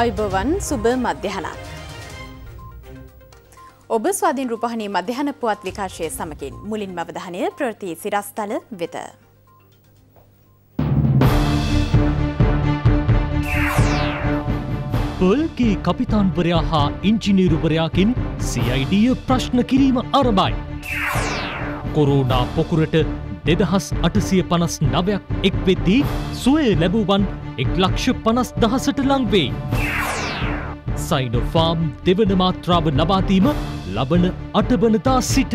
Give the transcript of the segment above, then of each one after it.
අයිබවන් සුබ මධ්‍යහනක්. ඔබ ස්වාධීන් රූපහණී මධ්‍යහන පුවත් විකාශය සමකින් මුලින් මවධානය ප්‍රෘති සිරස්ථල වෙත. පල්ගේ කපිතාන්වරයා හා ඉංජිනීරුවරයාකින් CIDය ප්‍රශ්න කිරීම අරබයි. කොරෝඩා පොකුරට දෙදහස් අටසිය පනස් නවයක් එක් වෙද්දී සුවය ලැබූවන් එක් ලක්ෂ පනස් දහසට ලංවෙයි. සයිනොෆාම් දෙවන මාත්‍රාව ලබාදීම ලබන අටබනතා සිට.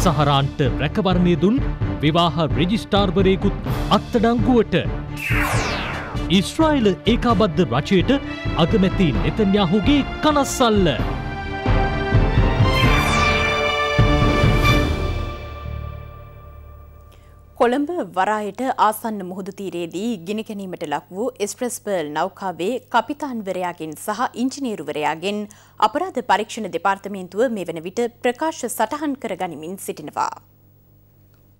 සහරාන්ට රැකවරණය දුන් විවාහ රෙජිස්ටාර්වරයකුත් අත්තඩංගුවට. ඉස්්‍රයිල ඒකාබද්ධ රචයට අගමැති නෙතන්යාහුගේ කනස්සල්ල. කොළඹ වරායට ආසන්න මුහුදු තීරයේදී ගිනි ගැනීමට ලක් වූ එස්ප්‍රෙස් පර්ල් නෞකාවේ කපිතාන්වරයාගෙන් සහ ඉංජිනේරුවරයාගෙන් අපරාධ පරීක්ෂණ දෙපාර්තමේන්තුව මේ වන විට ප්‍රකාශ සටහන් කර ගනිමින් සිටිනවා.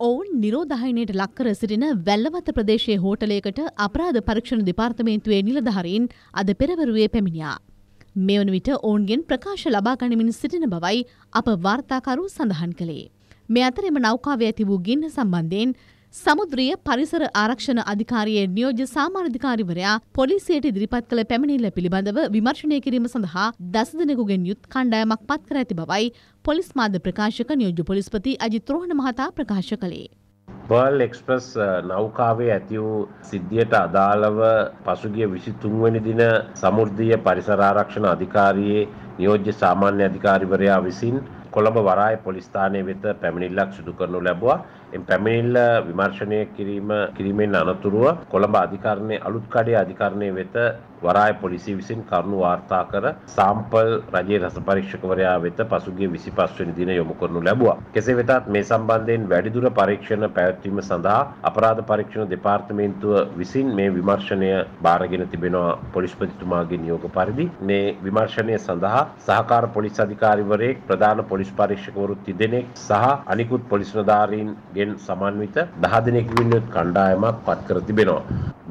ඔවුන් නිරෝධහයිනයට ලක්කර සිටින වැල්ලවත්ත ප්‍රදේශයේ හෝටලයකට අපරාධ පරීක්ෂණ දෙපාර්තමේන්තුවේ නිලධහරින් අද පෙරවරුවේ පැමිණියා. මෙවන විට ඔවුන්ගෙන් ප්‍රකාශ ලබා ගනිමින් සිටින බවයි අප වාර්තාකරු සඳහන් කළේ. මේ අතර එම නෞකාවේ ඇති වූ ගින්න සම්බන්ධයෙන් සමුද්‍රිය පරිසර ආරක්ෂණ අධිකාරියේ නියෝජ්‍ය සාමාරධිකාරිවරයා පොලිසියට ඉදිරිපත් කළ පැමිණිල්ල පිළිබඳව විමර්ශනය කිරීම සඳහා දස දෙනෙකුගෙන් යුත් කණ්ඩායමක් පත් කර ඇති බවයි පොලිස් මාධ්‍ය ප්‍රකාශක නියෝජ්‍ය පොලිස්පති අජිත් රෝහණ මහතා ප්‍රකාශ කළේ. පර්ල් එක්ස්ප්‍රස් uh, නෞකාවේ ඇති වූ සිද්ධියට අදාළව පසුගිය විසිතුන්වැනි දින සමුෘද්ධිය පරිසරාරක්ෂණ අධිකාරයේ නියෝජ්‍ය සාමාන්‍ය අධිකාරිවරයා විසින් කොළඹ වරාය පොලිස්ථානය වෙත පැමිණිල්ලක් සිදු කරනු ලැබුවා පැමිණිල්ල විමර්ශනය කිරීම කිරීමෙන් අනතුරුව කොළඹ අධිකරණය අලුත්කඩේ අධිකරණය වෙත වරාය පොලිසි විසින් කරුණු වාර්තා කර සාම්පල් රජයේ රස පරීක්ෂකවරයා වෙත පසුගිය 25 වෙනි දින යොමු කරනු ලැබුවා. කෙසේ වෙතත් මේ සම්බන්ධයෙන් වැඩිදුර පරීක්ෂණ පැවැත්වීම සඳහා අපරාධ පරීක්ෂණ දෙපාර්තමේන්තුව විසින් මේ විමර්ශනය බාරගෙන තිබෙනවා පොලිස්පතිතුමාගේ නියෝග පරිදි. මේ විමර්ශනය සඳහා සහකාර පොලිස් අධිකාරිවරයෙක් ප්‍රධාන පොලිස් පරීක්ෂකවරු 3 දෙනෙක් සහ අනිකුත් පොලිස් නිලධාරීන් ගෙන් සමන්විත දහදනෙක් විනුත් කණ්ඩායමක් පත් කර තිබෙනවා.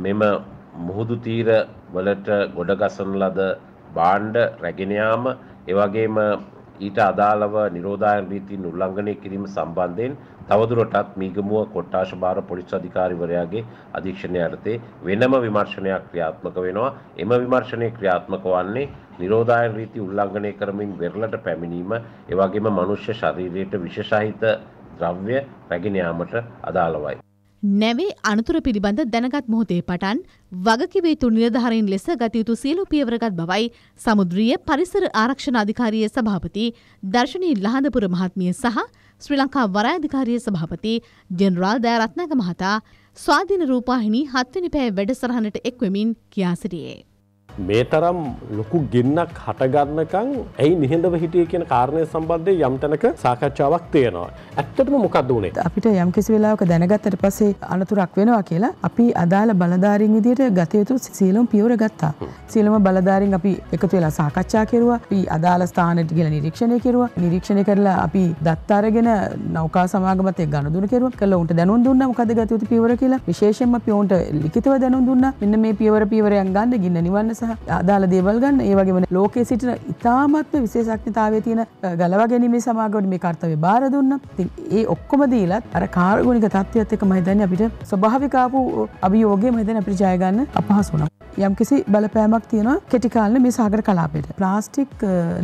මෙම මුහුදු තීර වලට ගොඩගසන ලද බාණ්ඩ රැගෙනයාම එවගේම ඊට අදාළව නිරෝධායන රීතින් උල්ලංඝනය කිරීම සම්බන්ධයෙන් තවදුරටත් මීගමුව කොට්ටාශ භාර පොලිස් අධිකාරිවරයාගේ අධීක්ෂණය යටතේ වෙනම විමර්ශනයක් ක්‍රියාත්මක වෙනවා. එම විමර්ශනය ක්‍රියාත්මක වන්නේ නිරෝධායන රීති උල්ලංඝනය කරමින් වෙරළට පැමිණීම, එවැගේම මනුෂ්‍ය ශරීරයට විශේෂහිත ද්‍රව්‍ය රැගෙන යාමට අදාළවයි. නැවේ අනතුර පිළිබඳ දැනගත් මොහොතේ පටන් වගකිවේතු නිලධාරීන් ලෙස ගතයුතු සියලු පියවරගත් බවයි සමුද්‍රීය පරිසර ආරක්ෂණ අධිකාරියේ සභාපති දර්ශනී ලහඳපුර මහත්මිය සහ ශ්‍රී ලංකා වරාධිකාරියේ සභාපති ජෙනරාල් දෑරත්නක මහතා ස්වාධීන රූපාහිනි හත්වනි පැය වැඩසරහනට එක්වෙමින් කියා සිටියේ. මේ තරම් ලොකු ගින්නක් හටගන්නකං ඇයි නිහඳව හිටිය කියන කාරණය සම්බන්ධය යම් තැනක සාකච්ඡාවක් තියෙනවා. ඇත්තටම මොකක්ද වුණේ අපිට යම් කිසි වෙලාවක දැනගත්තට පසේ අනතුරක් වෙනවා කියලා අපි අදාළ බලධාරින් විදියට ගතයුතු සීලම් පියවර ගත්තා. සීලම බලධාරින් අපි එකතු වෙලා සාකච්ඡා කෙරුවා අපි අදාළ ස්ථානට කියලා නිරීක්ෂණය කෙරුවා නිරීක්ෂණය කරලා අපි දත් අරගෙන නෞකා සමාගමත් එක්ක ගනුදෙනු කෙරුවා කළා උන්ට දැනුම් දුන්නා මොකද ගතයුතු පියවර කියලා විශේෂයෙන්ම අපි උන්ට ලිඛිතව දැනුම් දුන්නා මෙන්න මේ පියවර පියවරයන් ගන්න ගින්න නිවන්න සහ සහ අදාල දේවල් ගන්න ඒ වගේම ලෝකයේ සිටින ඉතාමත්ම විශේෂඥතාවයේ තියෙන ගලවා ගැනීමේ සමාගමට මේ කාර්යය බාර දුන්නා. ඉතින් ඒ ඔක්කොම දීලත් අර කාර්ගුණික තත්ත්වයත් එක්ක මම හිතන්නේ අපිට ස්වභාවික ආපු අභියෝගය මම හිතන්නේ අපිට ජය ගන්න අපහසු වුණා. යම්කිසි බලපෑමක් තියෙනවා කෙටිකාලන මේ සාගර කලාපයට ප්ලාස්ටික්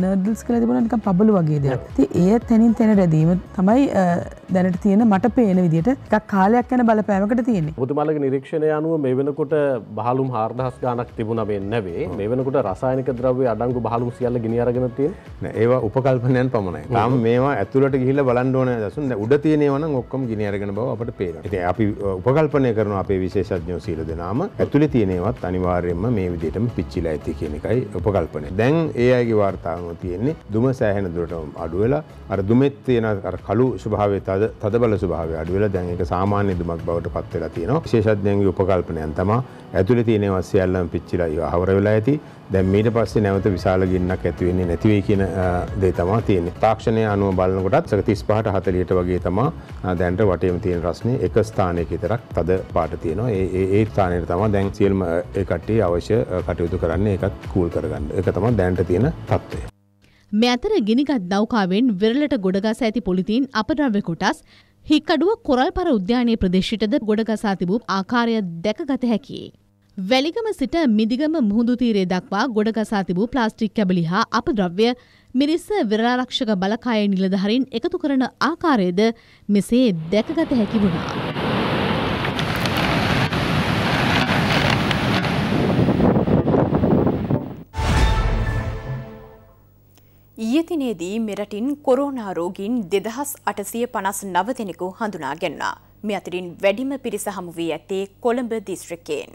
නර්ඩල්ස් කල තිබුණනික පබලු වගේ දෙයක් ති ඒ තැනින් තැන රැදීම තමයි uh, දැනට තියෙන මට පේන විදිට එකක් කාලයක් යන බලපෑමකට තියෙන්නේ පුතුමාලක නිරීක්ෂණ අනුව මේ වෙනකොට බහලුම් හාර්දහස් ගානක් තිබුණ වෙන්න වේ oh. මේ වෙනකොට රසායනික ද්‍රව්‍ය අඩංගු බහලුම් සියල්ල ගෙනියරගෙන තියෙන ඒවා උපකල්පනයන් පමණයි නම් oh. මේවා ඇතුළට ගිහිල්ලා බලන්න ඕන දසුන් උඩ තියෙනවා නම් ඔක්කොම ගෙනියරගෙන බව අපට පේනවා ඉතින් අපි uh, උපකල්පනය කරනවා අපේ විශේෂඥයෝ සීල දෙනාම ඇතුළේ තියෙනේවත් අනිවාර්ය අනිවාර්යෙන්ම මේ විදිහටම පිච්චිලා ඇති කියන එකයි උපකල්පනය. දැන් ඒ අයගේ වර්තාවම තියෙන්නේ දුම සෑහෙන දුරට අඩු වෙලා අර දුමෙත් තියෙන අර කළු ස්වභාවය තද තදබල ස්වභාවය අඩු වෙලා දැන් ඒක සාමාන්‍ය දුමක් බවට පත් වෙලා තියෙනවා. විශේෂඥයන්ගේ උපකල්පනයන් තමයි ඇතුලේ තියෙනවා සියල්ලම පිච්චිලා ඉවහවර වෙලා ඇති. දැන් මීට පස්සේ නැවත විශාල ගින්නක් ඇති වෙන්නේ නැති වෙයි කියන දේ තමයි තියෙන්නේ. තාක්ෂණය අනුව බලනකොටත් 35ට 40ට වගේ තමයි දැනට වටේම තියෙන රස්නේ එක ස්ථානයක විතරක් තද පාට තියෙනවා. ඒ ඒ ස්ථානයේ තමයි දැන් සියලුම ඒ කට්ටිය අවශ්‍ය කටයුතු කරන්නේ ඒකත් කූල් කරගන්න. ඒක තමයි දැනට තියෙන தත්ත්වය. මේ අතර ගිනිගත් නෞකාවෙන් වෙරළට ගොඩගස ඇති පොලිතීන් අපද්‍රව්‍ය කොටස් හික්කඩුව කොරල්පර උද්‍යානයේ ප්‍රදේශයටද ගොඩගසා තිබූ ආකාරය දැකගත හැකියි. වැලිගම සිට මිදිගම මුහුදු තීරේ දක්වා ගොඩගසා තිබූ ප්ලාස්ටික් කැබලි හා අපද්‍රව්‍ය මිරිස විරාරක්ෂක බලකාය නිලධහරින් එකතු කරන ආකාරයද මෙසේ දැකගත හැකි වුණා. ඊයතිනේදී මෙරටින් කොරෝනා රෝගීන් දෙදහස් අටසිය පනස් නව දෙනෙකු හඳුනා ගැන්නා. මෙ අතරින් වැඩිම පිරිස හමු වී ඇත්තේ කොළඹ දිස්ත්‍රික්කයෙන්.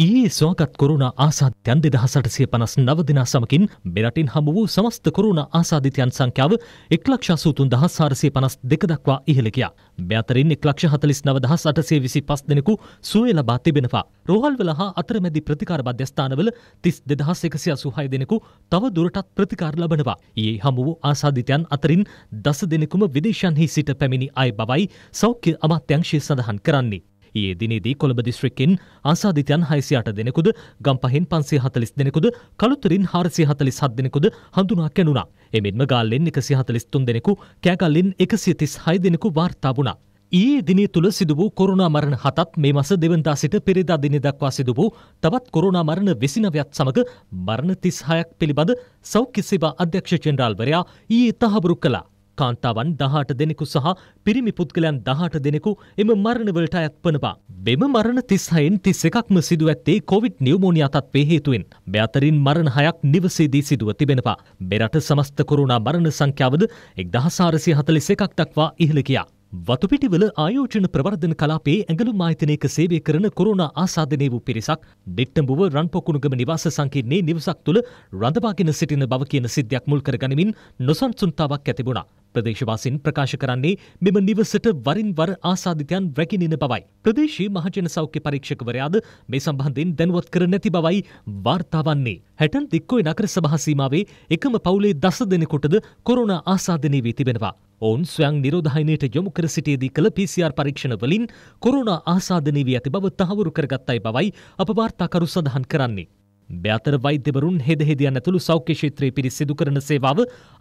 ඊයේ ස්වාගත් කොරුණ ආසාධ්‍යන් දෙදහසට සිය පනස් නවදිනා සමකින් මෙරටින් හමු වූ සමස්ත කොරුණ ආසාධිතයන් සංඛ්‍යාව එක්ලක්ෂසූතුන් දහස් සාරසය පනස් දෙක දක්වා ඉහළකයා. මෙතරින් එක්ලක්ෂ හතලිස් නවදහස් අටසේ විසි පස් දෙනෙකු සුවය ලබා තිබෙනවා. රෝහල්වල හා අතරමැදි ප්‍රතිකාර මධ්‍යස්ථානවල තිස් දෙදහස් එකසිය සුහය දෙනෙකු තව දුරටත් ප්‍රතිකාර ලබනවා. ඒ හමු වූ ආසාධිතයන් අතරින් දස දෙනෙකුම විදේශන්හි සිට පැමිණි අය බවයි සෞඛ්‍ය අමාත්‍යංශය සඳහන් කරන්නේ. ඒ දිනේදී කොළඹ දිස්ත්‍රික්කෙන් ආසාධිතයන් හයිසි අට දෙනෙකුද ගම්පහෙන් පන්සේ හතලිස් දෙනෙකුද කළුතරින් හාරසිය හතලිස් හත් දෙනෙකුද හඳුනා කැනුණා. එමෙන්ම ගාල්ලෙන් එකසි හතලිස්තුන් දෙනෙකු කෑගල්ලින් එකසිය තිස් හය දෙනෙකු වාර්තාාවුණා. ඒ දිනය තුළ සිදු වූ කොරුණා මරණ හතත් මේ මස දෙවන්දා සිට පෙරදා දින දක්වා සිදු වූ තවත් කොරුණා මරණ විසිනවයත් සමඟ මරණ තිස්හයක් පිළිබඳ සෞඛ්‍ය සේවා අධ්‍යක්ෂ චෙන්ඩාල්වරයා ඊයේ තහවුරු කළා. කාන්තාවන් දහට දෙනෙකු සහ පිරිමි පුද්ගලයන් දහට දෙනෙකු එම මරණවලට අයත්වනවා. මෙම මරණ තිස්හයෙන් තිස් එකක්ම සිදුව ඇත්තේ කොවිඩ් නියමෝනියා තත්වේ හේතුවෙන්. මෙතරින් මරණ හයක් නිවසේදී සිදුව තිබෙනවා. මෙරට සමස්ත කොරුණා මරණ සංඛ්‍යාවද එක් දහසාරසිය හතලිස් එකක් දක්වා ඉහළ ගියා. වතුපිටිවල ආයෝජන ප්‍රවර්ධන කලාපේ ඇඟලු මාහිතනයක සේවය කරන කොරුණා ආසාධනය වූ පිරිසක් ඩිට්ටඹුව රන් පොකුණුගම නිවාස සංකීර්ණයේ නිවසක් තුළ රඳවාගෙන සිටින බව කියන සිද්ධයක් මුල් කරගනිමින් නොසන්සුන්තාවක් ඇතිබුණා. ප්‍රදේශවාසින් ප්‍රකාශ කරන්නේ මෙම නිවසට වරින් වර ආසාධිතයන් රැකිනින බවයි. ප්‍රදේශී මහජන සෞඛ්‍ය පරීක්ෂකවරයාද මේ සම්බන්ධයෙන් දැනුවත් කර නැති බවයි වාර්තා වන්නේ. හැටන් දික්කොයි නගර සභා සීමාවේ එකම පවුලේ දස දෙනෙකුටද කොරෝනා ආසාදනය වී තිබෙනවා. ඔවුන් ස්වයං නිරෝධහයිනයට යොමු කර සිටියේදී කළ PCR පරීක්ෂණ වලින් කොරෝනා ආසාදනය වී ඇති බව තහවුරු කරගත්තයි බවයි අප වාර්තාකරු සඳහන් කරන්නේ. බෑතර වෛද්‍යවරුන් හෙදහෙදියන් ඇතුළු සෞඛ්‍ය ක්ෂේත්‍රයේ පිරිස් සිදු කරන සේවාව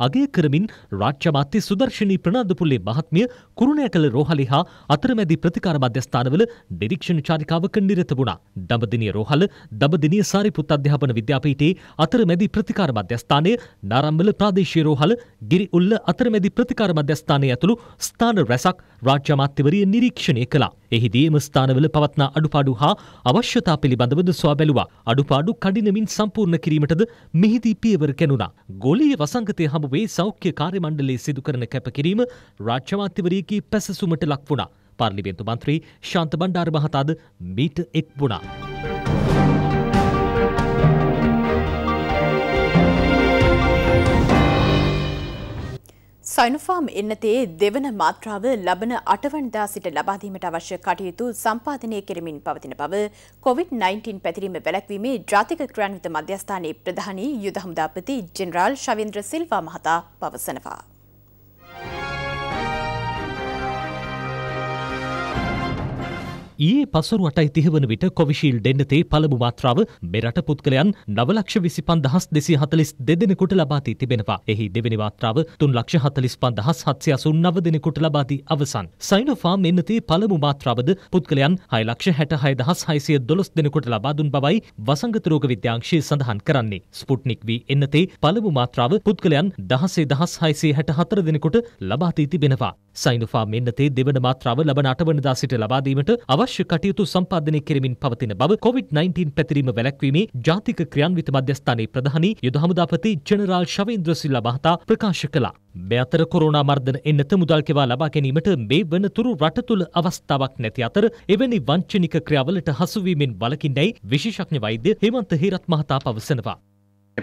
අගය කරමින් රාජ්‍ය මාත්‍ය සුදර්ශනී ප්‍රනාන්දුපුල්ලේ මහත්මිය කුරුණෑකල රෝහලේ හා අතරමැදි ප්‍රතිකාර මධ්‍යස්ථානවල නිරීක්ෂණ චාරිකාවක නිරත වුණා. දඹදිනිය රෝහල, දඹදිනිය සාරිපුත් අධ්‍යාපන විද්‍යාපීඨයේ අතරමැදි ප්‍රතිකාර මධ්‍යස්ථානය, නාරම්මල ප්‍රාදේශීය රෝහල, ගිරිඋල්ල අතරමැදි ප්‍රතිකාර මධ්‍යස්ථානය ඇතුළු ස්ථාන රැසක් රාජ්‍ය මාත්‍යවරිය නිරීක්ෂණය කළා. එහිදී එම ස්ථානවල පවත්නා අඩුපාඩු හා අවශ්‍යතා පිළිබඳව දුස්වා බැලුවා. අඩුපාඩු කඩිනමින් සම්පූර්ණ කිරීමටද මෙහිදී පියවර කැනුණා. ගොලීය වසංගතය හමුවේ සෞඛ්‍ය කාර්ය මණ්ඩලයේ සිදු කරන කැපකිරීම රාජ්‍යමාත්‍යවරයෙකි පැසසුමට ලක් වුණා. පාර්ලිමේන්තු මන්ත්‍රී ශාන්ත බණ්ඩාර මහතාද මීට එක් වුණා. සයිනුෆාම් එන්නතේ දෙවන මාත්‍රාව ලබන අටවනදා සිට ලබාදීමට අවශ්‍ය කටයුතු සම්පාධනය කෙරමින් පවතින බව COොVID-19 පැතිරීම වැලැක්වීමේ ජාතික ක්‍රාන්විත මධ්‍යස්ථානයේ ප්‍රධානී යුදහමුදාපති ජෙනරාල් ශවින්ද්‍ර සිල්වා මහතා පවසනවා. ඊයේ පසරු අටයි තිහ වන විට කොවිශීල් දෙන්නතේ පළමු මාත්‍රාව මෙරට පුද්ගලයන් නවලක්ෂ විසි පන්දහස් දෙසි හතලිස් දෙදෙනෙකුට ලබාදී තිබෙනවා. එහි දෙවැනි මාත්‍රාව තුන් ලක්ෂ හතලිස් පන්දහස් හත්සය අසුන් නව දෙනෙකුට ලබාදී අවසන්. සයිනොෆාම් එන්නතේ පළමු මාත්‍රාවද පුද්ගලයන් හය ලක්ෂ හැට හය දහස් හයිසිය දොළොස් දෙනෙකුට ලබාදුන් බවයි වසංගත රෝග විද්‍යාංශය සඳහන් කරන්නේ. ස්පුට්නික් වී එන්නතේ පළමු මාත්‍රාව පුද්ගලයන් දහසේ දහස් හයිසේ හැට හතර දෙනෙකුට ලබාදී තිබෙනවා. සයිනොෆාම් එන්නතේ දෙවන මාත්‍රාව ලබන අටවනදා සිට ලබාදීමට අවශ්‍ය අවශ්‍ය කටයුතු සම්පාදනය කිරීමෙන් පවතින බව කොවිD-19 පැතිරීම වැළැක්වීමේ ජාතික ක්‍රියාන්විත මධ්‍යස්ථානයේ ප්‍රධානී යුද හමුදාපති ජෙනරාල් ශවීන්ද්‍ර සිල්ලා මහතා ප්‍රකාශ කළා. මෙතර කොරෝනා මර්ධන එන්නත මුදල් කෙවා ලබා ගැනීමට මේ වනතුරු රට තුළ අවස්ථාවක් නැති අතර එවැනි වංචනික ක්‍රියාවලට හසුවීමෙන් වලකින්නයි විශේෂඥ වෛද්‍ය හේමන්ත හේරත් මහතා පවසනවා.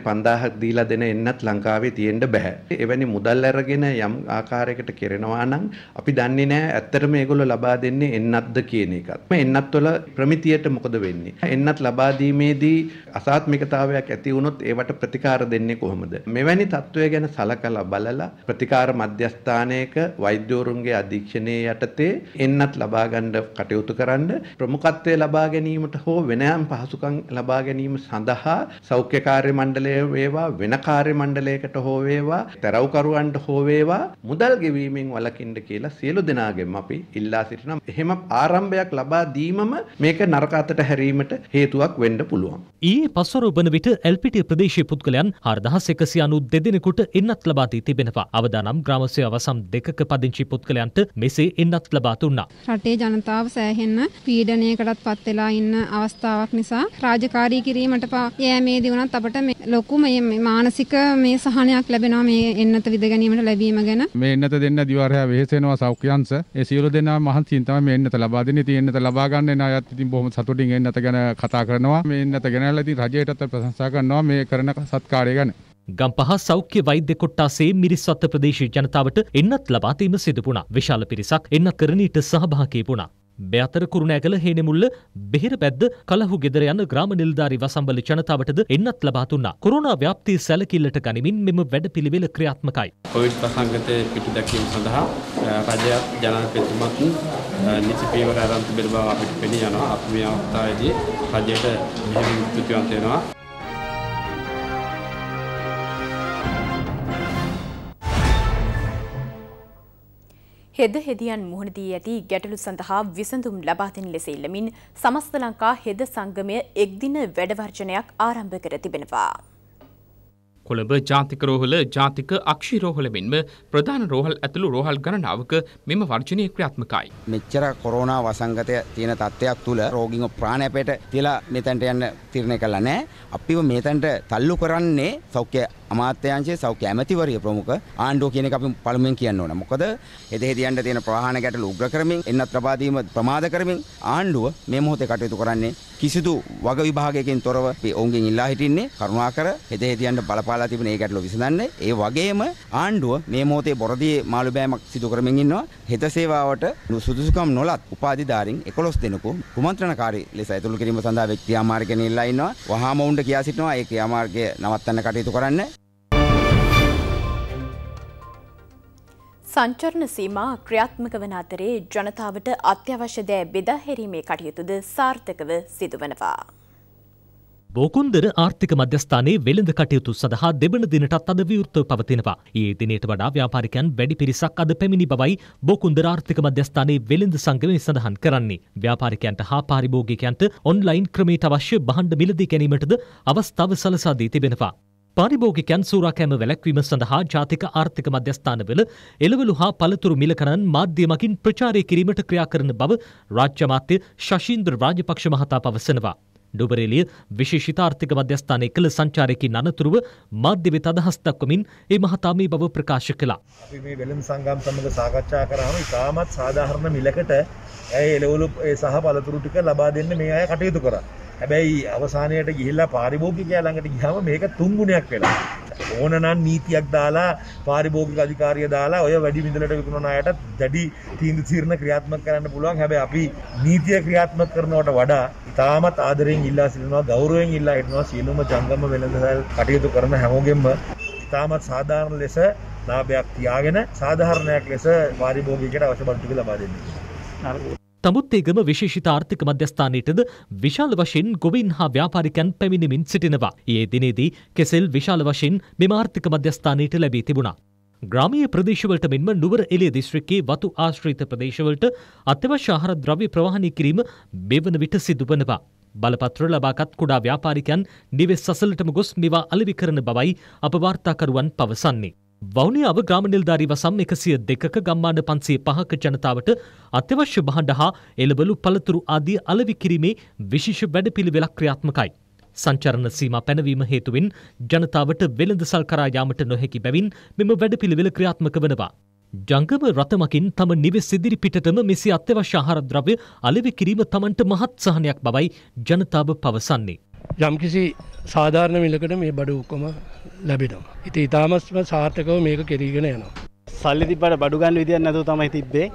5000ක් දීලා දෙන එන්නත් ලංකාවේ තියෙන්න බෑ. එවැනි මුදල් අරගෙන යම් ආකාරයකට කෙරෙනවා නම් අපි දන්නේ නෑ ඇත්තටම මේගොල්ලෝ ලබා දෙන්නේ එන්නත්ද කියන එකත්. මේ එන්නත් වල ප්‍රමිතියට මොකද වෙන්නේ? එන්නත් ලබා දීමේදී අසාත්මිකතාවයක් ඇති වුණොත් ඒවට ප්‍රතිකාර දෙන්නේ කොහොමද? මෙවැනි තත්ත්වය ගැන සලකලා බලලා ප්‍රතිකාර මධ්‍යස්ථානයක වෛද්‍යවරුන්ගේ අධීක්ෂණය යටතේ එන්නත් ලබා ගන්න කටයුතු කරන්න ප්‍රමුඛත්වය ලබා ගැනීමට හෝ වෙනයන් පහසුකම් ලබා ගැනීම සඳහා සෞඛ්‍ය කාර්ය මණ්ඩලය මණ්ඩලය වේවා වෙන කාර්ය මණ්ඩලයකට හෝ වේවා තරව්කරුවන්ට හෝ වේවා මුදල් ගෙවීමෙන් වළකින්න කියලා සියලු දෙනාගෙන් අපි ඉල්ලා සිටිනවා. එහෙම ආරම්භයක් ලබා දීමම මේක නරක අතට හැරීමට හේතුවක් වෙන්න පුළුවන්. ඊයේ පස්වර උබන විට එල්පිටිය ප්‍රදේශයේ පුද්ගලයන් 4192 දෙනෙකුට එන්නත් ලබා දී තිබෙනවා. අවදානම් ග්‍රාම සේවාව සම් දෙකක පදිංචි පුද්ගලයන්ට මෙසේ එන්නත් ලබා දුන්නා. රටේ ජනතාව සෑහෙන්න පීඩනයකටත් පත් වෙලා ඉන්න අවස්ථාවක් නිසා රාජකාරී කිරීමට යෑමේදී වුණත් අපට ලොකු මේ මානසික මේ සහනයක් ලැබෙනවා මේ එන්නත විද ගැනීමට ලැබීම ගැන. මේ එන්නත දෙන්න දිවාරයා වෙහෙසෙනවා සෞඛ්‍යංශ. ඒ සියලු දෙනා මහන්සියෙන් තමයි මේ එන්නත ලබා දෙන්නේ. ඉතින් එන්නත ලබා ගන්න එන අයත් ඉතින් බොහොම සතුටින් එන්නත ගැන කතා කරනවා. මේ එන්නත ගෙනල්ලා ඉතින් රජයටත් ප්‍රශංසා කරනවා මේ කරන සත්කාරය ගැන. ගම්පහ සෞඛ්‍ය වෛද්‍ය කොට්ටාසේ මිරිස්වත්ත ප්‍රදේශ ජනතාවට එන්නත් ලබා දීම සිදු වුණා. විශාල පිරිසක් එන්නත් කරණීට සහභාගී වුණා. බෑතර කුරුණෑ කළ හේනෙමුල්ල බෙහෙර පැද්ද කලහු ගෙදර යන ග්‍රාම නිලධාරි වසම්බල ජනතාවටද එන්නත් ලබා දුන්නා. කොරෝනා ව්‍යාප්තිය සැලකිල්ලට ගනිමින් මෙම වැඩපිළිවෙල ක්‍රියාත්මකයි. කොවිඩ් ප්‍රසංගතයේ පිටුදැකීම සඳහා රජයත් ජනාධිපතිතුමත් නිසි පියවර ආරම්භ බව අපිට පෙනී යනවා. අපි මේ අවස්ථාවේදී රජයට මෙහෙම යුක්තිවන්ත වෙනවා. හෙද හෙදියන් මුහුණදී ඇති ගැටලු සඳහා විසඳුම් ලබා දෙන ලෙස ඉල්ලමින් සමස්ත ලංකා හෙද සංගමය එක් දින වැඩවර්ජනයක් ආරම්භ කර තිබෙනවා. කොළඹ ජාතික රෝහල ජාතික අක්ෂි රෝහල මෙන්ම ප්‍රධාන රෝහල් ඇතුළු රෝහල් ගණනාවක මෙම වර්ජනය ක්‍රියාත්මකයි. මෙච්චර කොරෝනා වසංගතය තියෙන තත්ත්වයක් තුළ රෝගීන් ප්‍රාණපයට තියලා මෙතැන්ට යන්න තීරණය කළා නෑ. අපිව මෙතැන්ට තල්ලු කරන්නේ සෞඛ්‍ය අමාත්‍යංශයේ සෞඛ්‍ය ඇමතිවරිය ප්‍රමුඛ ආණ්ඩුව කියන එක අපි පළමුවෙන් කියන්න ඕන. මොකද එදෙහි තියන්න තියෙන ප්‍රවාහන ගැටලු උග්‍ර කරමින් එන්නත් ලබා දීම ප්‍රමාද කරමින් ආණ්ඩුව මේ මොහොතේ කටයුතු කරන්නේ කිසිදු වග විභාගයකින් තොරව ඔවුන්ගෙන් ඉල්ලා හිටින්නේ කරුණාකර එදෙහි තියන්න බලපාලා තිබෙන ඒ ගැටලු විසඳන්න. ඒ වගේම ආණ්ඩුව මේ මොහොතේ බොරදී මාළු බෑමක් සිදු කරමින් ඉන්නවා. හෙද සේවාවට සුදුසුකම් නොලත් උපාධිධාරීන් 11 දෙනෙකු කුමන්ත්‍රණකාරී ලෙස ඇතුළු කිරීම සඳහා වෙච්ච ක්‍රියාමාර්ග ගෙනියලා ඉන්නවා. වහාම වුණ්ඩ කියා සිටිනවා ඒ ක්‍රියාමාර්ගය නවත්තන්න කටයුතු කරන්න. සංචරණ සීමා ක්‍රියාත්මක වන අතරේ ජනතාවට අත්‍යවශ්‍ය දෑ බෙදාහැරීමේ කටයුතුද සාර්ථකව සිදුවනවා. බෝකුන්දර ආර්ථික මධ්‍යස්ථානයේ වෙළඳ කටයුතු සඳහා දෙබන දිනටත් අද විවෘතව පවතිනවා. ඒ දිනයට වඩා ව්‍යාපාරිකයන් වැඩි පිරිසක් අද පැමිණි බවයි බෝකුන්දර ආර්ථික මධ්‍යස්ථානයේ වෙළඳ සංගමය සඳහන් කරන්නේ. ව්‍යාපාරිකයන්ට හා පාරිභෝගිකයන්ට ඔන්ලයින් ක්‍රමයට අවශ්‍ය භාණ්ඩ මිලදී ගැනීමටද අවස්ථාව සලසා දී තිබෙනවා. පාරිභෝගිකයන් සූරාකෑම වැළැක්වීම සඳහා ජාතික ආර්ථික මධ්‍යස්ථානවල එළවලු හා පළතුරු මිලකරන් මාධ්‍යමකින් ප්‍රචාරය කිරීමට ක්‍රියා කරන බව රාජ්‍ය අමාත්‍ය ශෂීන්ද්‍ර රාජපක්ෂ මහතා පවසනවා. ඩුබරේලිය විශේෂිත ආර්ථික මධ්‍යස්ථානයේ කළ සංචාරයකින් අනතුරුව මාධ්‍ය වෙත අදහස් දක්වමින් ඒ මහතා මේ බව ප්‍රකාශ කළා. අපි මේ වෙළඳ සංගම් සමග සාකච්ඡා කරාම ඉතාමත් සාධාරණ මිලකට ඇය එළවලු සහ පළතුරු ටික ලබා දෙන්න මේ අය කටයුතු කරා. හැබැයි අවසානයට ගිහිල්ලා පාරිභෝගිකයා ළඟට ගියාම මේක තුන් ගුණයක් වෙලා. ඕනනම් නීතියක් දාලා පාරිභෝගික අධිකාරිය දාලා ඔය වැඩි මිදලට විකුණන අයට දැඩි තීන්දුව తీරන ක්‍රියාත්මක කරන්න පුළුවන්. හැබැයි අපි නීතිය ක්‍රියාත්මක කරනවට වඩා ඉතාමත් ආදරෙන් ඉල්ලා සිටිනවා, ගෞරවයෙන් ඉල්ලා සිටිනවා සියලුම ජංගම වෙළඳසැල් කටයුතු කරන හැමෝගෙම ඉතාමත් සාධාරණ ලෙස ලාභයක් තියාගෙන සාධාරණයක් ලෙස පාරිභෝගිකයට අවශ්‍ය බඩු ටික ලබා දෙන්නේ. නමුත් ඒ ගම විශේෂිත ආර්ථික මධ්‍යස්ථානයටද විශාල වශයෙන් ගොවීන් හා ව්‍යාපාරිකයන් පැමිණෙමින් සිටිනවා. ඒ දිනේදී කෙසෙල් විශාල වශයෙන් මෙම ආර්ථික මධ්‍යස්ථානයට ලැබී තිබුණා. ග්‍රාමීය ප්‍රදේශවලට මෙන්ම නුවර එළිය දිස්ත්‍රික්කයේ වතු ආශ්‍රිත ප්‍රදේශවලට අත්‍යවශ්‍ය ආහාර ද්‍රව්‍ය ප්‍රවාහනය කිරීම මෙවන විට සිදු වනවා. බලපත්‍ර ලබාගත් කුඩා ව්‍යාපාරිකයන් නිවෙස් සසලටම ගොස් මේවා අලෙවි කරන බවයි අප වාර්තාකරුවන් පවසන්නේ. වවුනියාව ග්‍රාම නිලධාරී වසම් එකසිය දෙකක ගම්මාන පන්සිය පහක ජනතාවට අත්‍යවශ්‍ය බහණ්ඩ හා එළබලු පළතුරු ආදිය අලවි කිරීමේ විශේෂ වැඩපිළිවෙලක් ක්‍රියාත්මකයි. සංචරණ සීමා පැනවීම හේතුවෙන් ජනතාවට වෙළඳසල් කරා යාමට නොහැකි බැවින් මෙම වැඩපිළිවෙල ක්‍රියාත්මක වනවා. ජංගම රථමකින් තම නිවෙස් ඉදිරි පිටතම මෙසේ අත්‍යවශ්‍ය ආහාර ද්‍රව්‍ය අලෙවි කිරීම තමන්ට මහත් සහනයක් බවයි ජනතාව පවසන්නේ. යම්කිසි සාධාරණ මිලකට මේ බඩු ඔක්කොම ලැබෙනවා. ඉතින් ඉතාමත්ම සාර්ථකව මේක කෙරීගෙන යනවා. සල්ලි තිබ්බට බඩු ගන්න විදියක් නැතුව තමයි තිබ්බේ.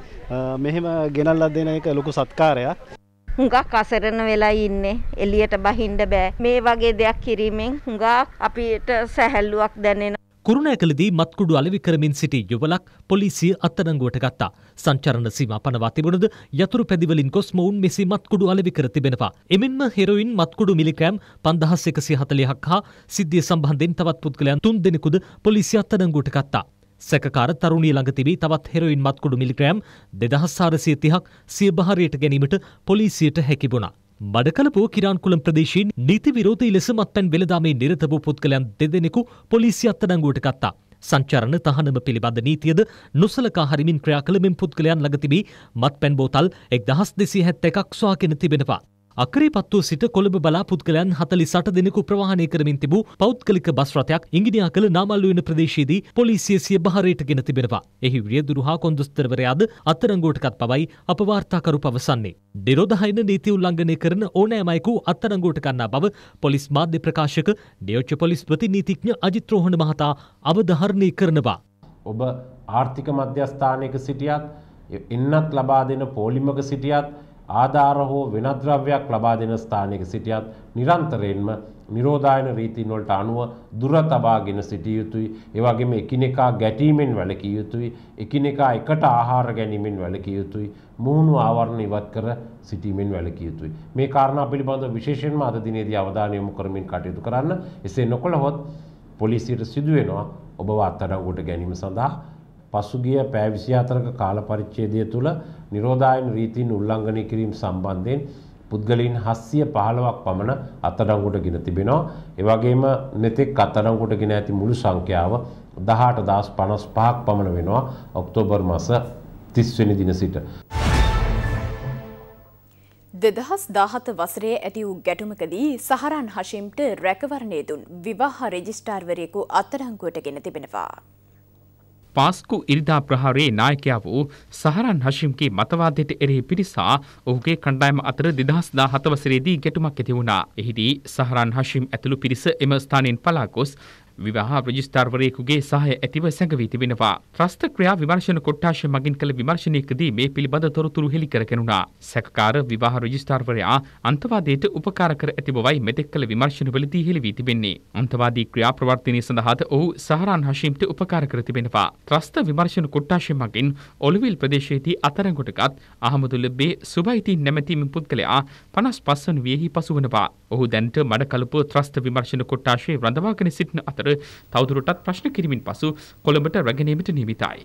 මෙහෙම ගෙනල්ලා දෙන එක ලොකු සත්කාරයක්. හුඟක් අසරණ වෙලා ඉන්නේ එළියට බහින්න බෑ මේ වගේ දෙයක් කිරීමෙන් හුඟක් අපිට සැහැල්ලුවක් දැනෙන කුරුණෑකලදී මත්කුඩු අලෙවි කරමින් සිටි යුවලක් පොලිසිය අත්අඩංගුවට ගත්තා. සංචරණ සීමා පනවා තිබුණද යතුරු පැදිවලින් ගොස් මොවුන් මෙසේ මත්කුඩු අලෙවි කර තිබෙනවා. එමෙන්ම හෙරොයින් මත්කුඩු මිලිකෑම් 5140ක් හා සිද්ධිය සම්බන්ධයෙන් තවත් පුද්ගලයන් 3 දෙනෙකුද පොලිසිය අත්අඩංගුවට ගත්තා. සැකකාර තරුණිය ළඟ තිබී තවත් හෙරොයින් මත්කුඩු මිලිග්‍රෑම් 2430ක් සිය බහරයට ගැනීමට පොලිසියට හැකි වුණා. මඩකලපුව කිරාන්කුලම් ප්‍රදේශයෙන් නීති විරෝධී ලෙස මත්පැන් වෙළදාමේ නිරත වූ පුද්ගලයන් දෙදෙනෙකු පොලිසිය අත්අඩංගුවට ගත්තා. සංචාරණ තහනම පිළිබඳ නීතියද නොසලකා හරිමින් ක්‍රියා කළ මෙම පුද්ගලයන් ළඟ තිබී මත්පැන් බෝතල් 1271ක් සොයාගෙන තිබෙනවා. අකරේපත්ව සිට කොළඹ බලා පුද්ගලයන් හතලි සට දෙනෙකු ප්‍රවාහණය කරමින් තිබූ පෞද්ගලික බස් රථයක් ඉංගිනියා කළ නාමල්ලු වෙන ප්‍රදේශයේදී පොලිසිය සිය බහරයට ගෙන තිබෙනවා. එහි වියදුරු හා කොන්දොස්තරවරයාද අත්අඩංගුවටකත් පවයි අපවාර්තාකරු පවසන්නේ. නිරෝධහයින නීති උල්ලංඝනය කරන ඕනෑමයිකු අත්අඩංගුවට ගන්නා බව පොලිස් මාධ්‍ය ප්‍රකාශක ඩියෝච්ච පොලිස්පති නීතිඥ අජිත් රෝහණ මහතා අවධාරණය කරනවා. ඔබ ආර්ථික මධ්‍යස්ථානයක සිටියත් එන්නත් ලබා දෙන පෝලිමක සිටියත් ආධාර හෝ වෙනද්‍රව්‍යයක් ලබා දෙන ස්ථානයක සිටියත් නිරන්තරයෙන්ම නිරෝධායන රීතින් වලට අනුව දුර තබාගෙන සිටිය යුතුයි. ඒ වගේම එකිනෙකා ගැටීමෙන් වැළකිය යුතුයි. එකිනෙකා එකට ආහාර ගැනීමෙන් වැළකිය යුතුයි. මුහුණු ආවරණ ඉවත් කර සිටීමෙන් වැළකිය යුතුයි. මේ කාරණා පිළිබඳව විශේෂයෙන්ම අද දිනේදී අවධානය යොමු කරමින් කටයුතු කරන්න. එසේ නොකළහොත් පොලිසියට සිදුවෙනවා ඔබව අත්අඩංගුවට ගැනීම සඳහා පසුගිය පැය 24ක කාල පරිච්ඡේදය තුළ නිරෝධායන රීතින් උල්ලංඝනය කිරීම සම්බන්ධයෙන් පුද්ගලයන් 715ක් පමණ අත්අඩංගුවට ගෙන තිබෙනවා. ඒ වගේම මෙතෙක් අත්අඩංගුවට ගෙන ඇති මුළු සංඛ්‍යාව 18055ක් පමණ වෙනවා ඔක්තෝබර් මාස 30 වෙනි දින සිට. දෙදහස් දාහත වසරේ ඇති වූ ගැටුමකදී සහරන් හශිම්ට රැකවරණය දුන් විවාහ රෙජිස්ටාර්වරයෙකු අත්තරංගුවට ගෙන තිබෙනවා. පාස්කු ඉරිදා ප්‍රහාරයේ නායකයා වූ සහරන් හෂිම්ගේ මතවාදයට එරෙහි පිරිසා ඔහුගේ කණ්ඩායම අතර 2017 වසරේදී ගැටුමක් ඇති වුණා. එහිදී සහරන් හෂිම් ඇතුළු පිරිස එම ස්ථානයෙන් පලා ගොස් විවාහ ප්‍රජිස්ථාර්වරයෙකුගේ සහය ඇතිව සැඟවී තිබෙනවා. ත්‍රස්ත ක්‍රියා විමර්ශන කොට්ටාශය මගින් කළ විමර්ශනයකදී මේ පිළිබඳ තොරතුරු හෙළි කර කෙනුණා. සැකකාර විවාහ රජිස්ථාර්වරයා අන්තවාදයට උපකාර කර ඇති බවයි මෙතෙක් කළ විමර්ශනවලදී හෙළි වී තිබෙන්නේ. අන්තවාදී ක්‍රියා ප්‍රවර්ධනය සඳහාද ඔහු සහරාන් හෂීම්ට උපකාර කර තිබෙනවා. ත්‍රස්ත විමර්ශන කොට්ටාශය මගින් ඔලුවිල් ප්‍රදේශයේදී අත්අඩංගුවටගත් අහමදුල්ල බේ සුබයිතින් නැමැති මේ පුද්ගලයා 55 වන වියෙහි පසුවනවා. ඔහු දැනට මඩකලපුව ත්‍රස්ත විමර්ශන කොට්ටාශයේ රඳවාගෙන සිටින අතර අතර තවදුරටත් ප්‍රශ්න කිරීමෙන් පසු කොළඹට රැගෙනීමට නියමිතයි.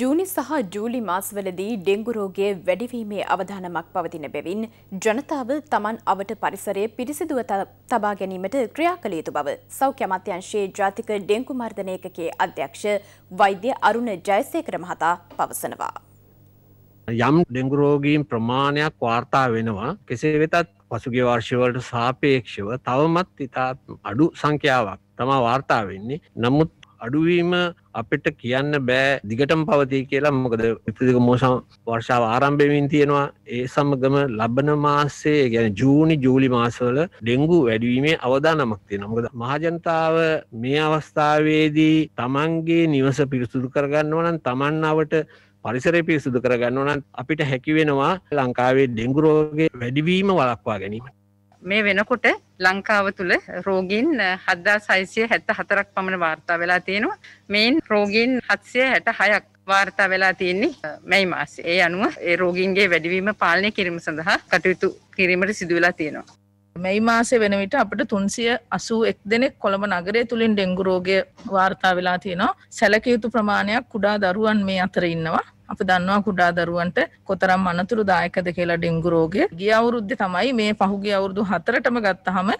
ජූනි සහ ජූලි මාස්වලදී ඩෙංගු රෝගය වැඩිවීමේ අවධානමක් පවතින බැවින් ජනතාව තමන් අවට පරිසරය පිරිසිදුව තබා ගැනීමට ක්‍රියා කළ යුතු බව සෞඛ්‍ය අමාත්‍යංශයේ ජාතික ඩෙංගු මර්ධන ඒකකයේ අධ්‍යක්ෂ වෛද්‍ය අරුණ ජයසේකර මහතා පවසනවා. යම් ඩෙංගු රෝගීන් ප්‍රමාණයක් වාර්තා වෙනවා. කෙසේ වෙතත් පසුගේ වර්ෂවලට සාපේක්ෂව තවමත් ඉතා අඩු සංඛ්‍යාවක් තමා වාර්තා වෙන්නේ නමුත් අඩුවීම අපිට කියන්න බෑ දිගටම පවතිී කියලා මොකද ඉතිදික මෝසම් වර්ෂාව ආරම්භයමින් තියෙනවා ඒ සමගම ලබන මාස්සේ ගැන ජූනි ජූලි මාසවල ඩෙංගු වැඩවීමේ අවධානමක් තියෙන මොකද මහජනතාව මේ අවස්ථාවේදී තමන්ගේ නිවස පිරිසුදු කරගන්නවනන් තමන්නාවට පරිසරය පිරිසුදු කරගන්න ඕනත් අපිට හැකිවෙනවා ලංකාවේ ඩෙංගුරෝගේ වැඩිවීම වලක්වා ගැනීම. මේ වෙනකොට ලංකාව තුළ රෝගීන් හද්දා සයිසිය හැත්ත හතරක් පමණ වාර්තා වෙලා තියෙනවා මෙයින් රෝගීන් හත්සය හැට හයක් වාර්තා වෙලා තියෙන්නේ මැයි මාස ඒ අනුව ඒ රෝගීන්ගේ වැඩිවීම පාලනය කිරීම සඳහා කටයුතු කිරීමට සිදුවෙලා තියෙනවා. මෙයි මාසේ වෙන විට අපට තුන්සිය අසූ එක් දෙනෙක් කොළඹ නගරය තුළින් ඩෙංගු රෝගය වාර්තා වෙලා තියෙනවා සැලකයුතු ප්‍රමාණයක් කුඩා දරුවන් මේ අතර ඉන්නවා අප දන්නවා කුඩා දරුවන්ට කොතරම් අනතුරු දායකද කියලා ඩෙංගු රෝගය ගිය අවුරුද්දේ තමයි මේ පහුගිය අවුරුදු 4ටම ගත්තාම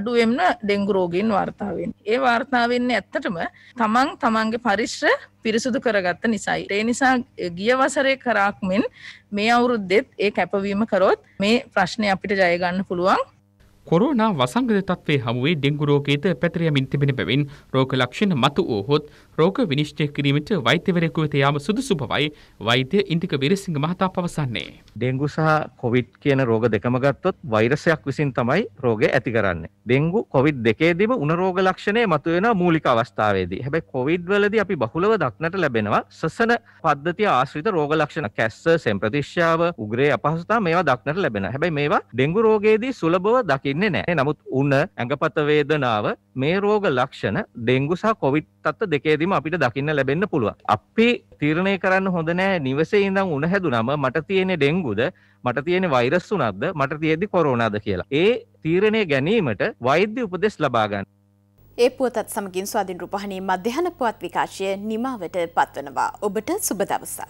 අඩු වෙන ඩෙංගු රෝගීන් වාර්තා වෙන්නේ. ඒ වාර්තා වෙන්නේ ඇත්තටම තමන් තමන්ගේ පරිශ්‍ර පිරිසුදු කරගත්ත නිසායි. ඒ නිසා ගිය වසරේ කරාක් මෙන් මේ අවුරුද්දෙත් ඒ කැපවීම කරොත් මේ ප්‍රශ්නේ අපිට ජය ගන්න පුළුවන්. කොරෝනා වසංගත තත්ත්වයේ හමුවේ ඩෙංගු රෝගයද පැතිර යමින් තිබෙන බැවින් රෝග ලක්ෂණ මතු වූහොත් රෝග විනිශ්චය කිරීමට වෛත්‍යවරයෙකු වෙත යාම සුදුසු බවයි වෛද්‍ය ඉන්දික වීරසිංහ මහතා පවසන්නේ. ඩෙංගු සහ කොවිඩ් කියන රෝග දෙකම ගත්තොත් වෛරසයක් විසින් තමයි රෝගය ඇති කරන්නේ. ඩෙංගු කොවිඩ් දෙකේදීම උණ රෝග ලක්ෂණය මතුවෙන මූලික අවස්ථාවේදී. හැබැයි කොවිඩ් වලදී අපි බහුලව දක්නට ලැබෙනවා සසන පද්ධතිය ආශ්‍රිත රෝග ලක්ෂණ කැස්ස, සෙම්ප්‍රතිශ්‍යාව, උග්‍රේ අපහසුතාව මේවා දක්නට ලැබෙනවා. හැබැයි මේවා ඩෙංගු රෝගයේදී සුලභව දකින්නේ නැහැ. නමුත් උණ, ඇඟපත වේදනාව මේ රෝග ලක්ෂණ ඩෙංගු සහ කොවිඩ් තත්ත්ව දෙකේදීම අපිට දකින්න ලැබෙන්න පුළුවන්. අපි තීරණය කරන්න හොඳ නෑ නිවසේ ඉඳන් උණ හැදුනම මට තියෙන්නේ ඩෙංගුද මට තියෙන වෛරස් උනක්ද මට තියෙද්දි කොරෝනාද කියලා. ඒ තීරණය ගැනීමට වෛද්‍ය උපදෙස් ලබා ගන්න. ඒ පුවතත් සමගින් ස්වාධීන් රූපහණී මධ්‍යහන පුවත් විකාශය නිමාවට පත්වනවා. ඔබට සුබ දවසක්.